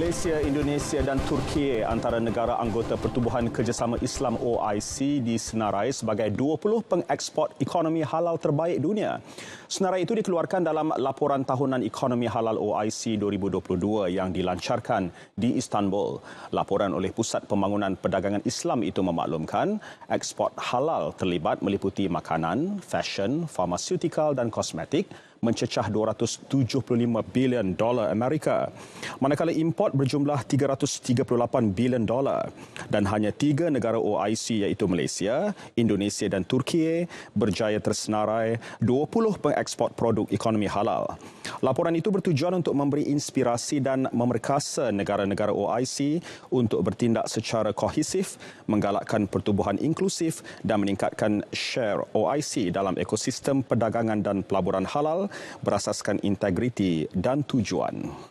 Malaysia, Indonesia dan Turki antara negara anggota Pertubuhan Kerjasama Islam OIC disenarai sebagai 20 pengekspor ekonomi halal terbaik dunia. Senarai itu dikeluarkan dalam laporan tahunan ekonomi halal OIC 2022 yang dilancarkan di Istanbul. Laporan oleh Pusat Pembangunan Perdagangan Islam itu memaklumkan ekspor halal terlibat meliputi makanan, fashion, farmasutikal dan kosmetik, mencecah 275 bilion dolar Amerika. Manakala import berjumlah 338 bilion dolar dan hanya tiga negara OIC iaitu Malaysia, Indonesia dan Turki berjaya tersenarai 20 pengeksport produk ekonomi halal. Laporan itu bertujuan untuk memberi inspirasi dan memerkasa negara-negara OIC untuk bertindak secara kohesif, menggalakkan pertumbuhan inklusif dan meningkatkan share OIC dalam ekosistem perdagangan dan pelaburan halal berasaskan integriti dan tujuan.